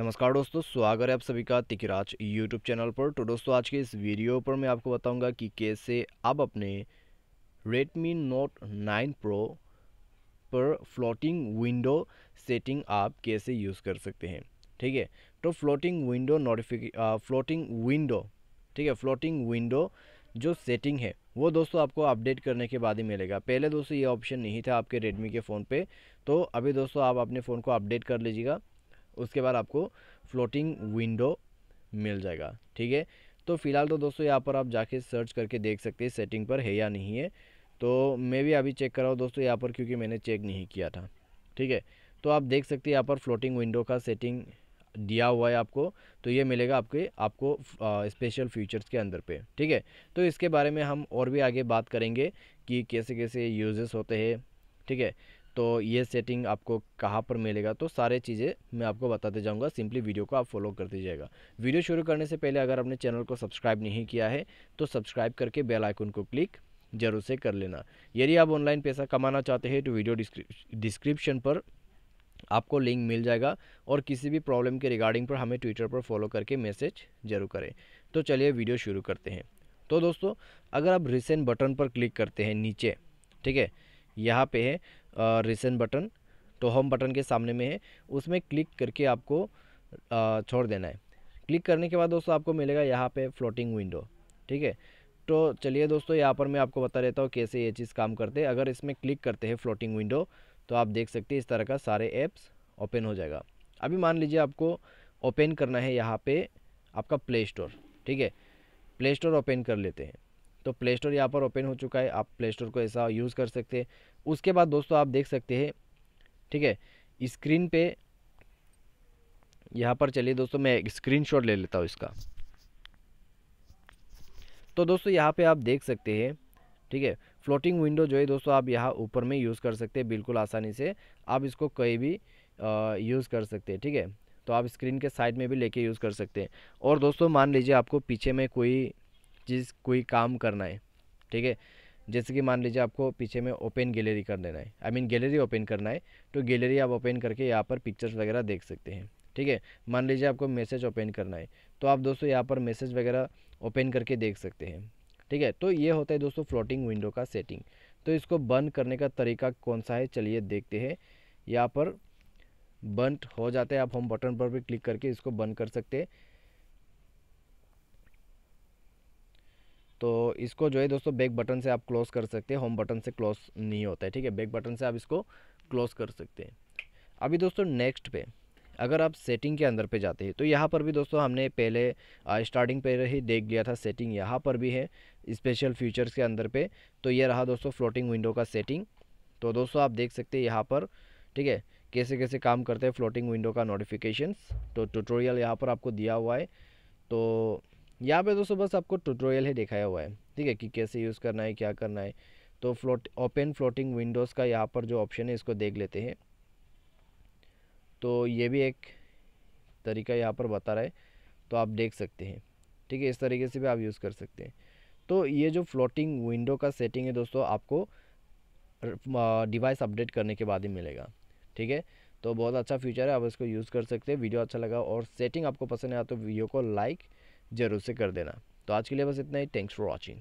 नमस्कार दोस्तों स्वागत है आप सभी का तिकराज यूट्यूब चैनल पर तो दोस्तों आज के इस वीडियो पर मैं आपको बताऊंगा कि कैसे आप अपने Redmi Note 9 Pro पर फ्लोटिंग विंडो सेटिंग आप कैसे यूज़ कर सकते हैं ठीक है तो फ्लोटिंग विंडो नोटिफिक फ्लोटिंग विंडो ठीक है फ्लोटिंग विंडो जो सेटिंग है वो दोस्तों आपको अपडेट करने के बाद ही मिलेगा पहले दोस्तों ये ऑप्शन नहीं था आपके रेडमी के फ़ोन पे तो अभी दोस्तों आप अपने फ़ोन को अपडेट कर लीजिएगा उसके बाद आपको फ्लोटिंग विंडो मिल जाएगा ठीक है तो फिलहाल तो दोस्तों यहाँ पर आप जाके सर्च करके देख सकते हैं सेटिंग पर है या नहीं है तो मैं भी अभी चेक कर रहा हूँ दोस्तों यहाँ पर क्योंकि मैंने चेक नहीं किया था ठीक है तो आप देख सकते हैं यहाँ पर फ्लोटिंग विंडो का सेटिंग दिया हुआ है आपको तो ये मिलेगा आपके आपको स्पेशल फीचर्स के अंदर पे ठीक है तो इसके बारे में हम और भी आगे बात करेंगे कि कैसे कैसे यूजेस होते हैं ठीक है तो ये सेटिंग आपको कहाँ पर मिलेगा तो सारे चीज़ें मैं आपको बताते जाऊँगा सिंपली वीडियो को आप फॉलो करते जाएगा वीडियो शुरू करने से पहले अगर आपने चैनल को सब्सक्राइब नहीं किया है तो सब्सक्राइब करके बेल आइकन को क्लिक जरूर से कर लेना यदि आप ऑनलाइन पैसा कमाना चाहते हैं तो वीडियो डिस्क्रिप्शन पर आपको लिंक मिल जाएगा और किसी भी प्रॉब्लम के रिगार्डिंग पर हमें ट्विटर पर फॉलो करके मैसेज जरूर करें तो चलिए वीडियो शुरू करते हैं तो दोस्तों अगर आप रिसेंट बटन पर क्लिक करते हैं नीचे ठीक है यहाँ पे है रिसेंट बटन तो होम बटन के सामने में है उसमें क्लिक करके आपको छोड़ देना है क्लिक करने के बाद दोस्तों आपको मिलेगा यहाँ पे फ्लोटिंग विंडो ठीक है तो चलिए दोस्तों यहाँ पर मैं आपको बता देता हूँ कैसे ये चीज़ काम करते हैं अगर इसमें क्लिक करते हैं फ्लोटिंग विंडो तो आप देख सकते हैं इस तरह का सारे ऐप्स ओपन हो जाएगा अभी मान लीजिए आपको ओपन करना है यहाँ पर आपका प्ले स्टोर ठीक है प्ले स्टोर ओपन कर लेते हैं तो प्ले स्टोर यहाँ पर ओपन हो चुका है आप प्ले स्टोर को ऐसा यूज़ कर सकते हैं उसके बाद दोस्तों आप देख सकते हैं ठीक है स्क्रीन पे यहाँ पर चलिए दोस्तों मैं स्क्रीन ले लेता हूँ इसका तो दोस्तों यहाँ पे आप देख सकते हैं ठीक है फ्लोटिंग विंडो जो है दोस्तों आप यहाँ ऊपर में यूज़ कर सकते हैं बिल्कुल आसानी से आप इसको कहीं भी यूज़ कर सकते हैं ठीक है तो आप स्क्रीन के साइड में भी लेके यूज़ कर सकते हैं और दोस्तों मान लीजिए आपको पीछे में कोई चीज़ कोई काम करना है ठीक है जैसे कि मान लीजिए आपको पीछे में ओपन गैलरी कर देना है आई मीन गैलरी ओपन करना है तो गैलरी आप ओपन करके यहाँ पर पिक्चर्स वगैरह देख सकते हैं ठीक है मान लीजिए आपको मैसेज ओपन करना है तो आप दोस्तों यहाँ पर मैसेज वगैरह ओपन करके देख सकते हैं ठीक है तो ये होता है दोस्तों फ्लोटिंग विंडो का सेटिंग तो इसको बंद करने का तरीका कौन सा है चलिए देखते हैं यहाँ पर बंद हो जाता है आप होम बटन पर भी क्लिक करके इसको बंद कर सकते हैं तो इसको जो है दोस्तों बैक बटन से आप क्लोज़ कर सकते हैं होम बटन से क्लोज नहीं होता है ठीक है बैक बटन से आप इसको क्लोज़ कर सकते हैं अभी दोस्तों नेक्स्ट पे अगर आप सेटिंग के अंदर पे जाते हैं तो यहाँ पर भी दोस्तों हमने पहले स्टार्टिंग पे ही देख लिया था सेटिंग यहाँ पर भी है स्पेशल फीचर्स के अंदर पे तो ये रहा दोस्तों फ्लोटिंग विंडो का सेटिंग तो दोस्तों आप देख सकते हैं यहाँ पर ठीक है कैसे कैसे काम करते हैं फ्लोटिंग विंडो का नोटिफिकेशंस तो ट्यूटोरियल यहाँ पर आपको दिया हुआ है तो यहाँ पे दोस्तों बस आपको ट्यूटोरियल ही दिखाया हुआ है ठीक है कि कैसे यूज़ करना है क्या करना है तो फ्लोट ओपन फ्लोटिंग विंडोज़ का यहाँ पर जो ऑप्शन है इसको देख लेते हैं तो ये भी एक तरीका यहाँ पर बता रहा है तो आप देख सकते हैं ठीक है इस तरीके से भी आप यूज़ कर सकते हैं तो ये जो फ्लोटिंग विंडो का सेटिंग है दोस्तों आपको डिवाइस अपडेट करने के बाद ही मिलेगा ठीक है तो बहुत अच्छा फ्यूचर है आप इसको यूज़ कर सकते हैं वीडियो अच्छा लगा और सेटिंग आपको पसंद आया तो वीडियो को लाइक ज़रूर से कर देना तो आज के लिए बस इतना ही थैंक्स फॉर वॉचिंग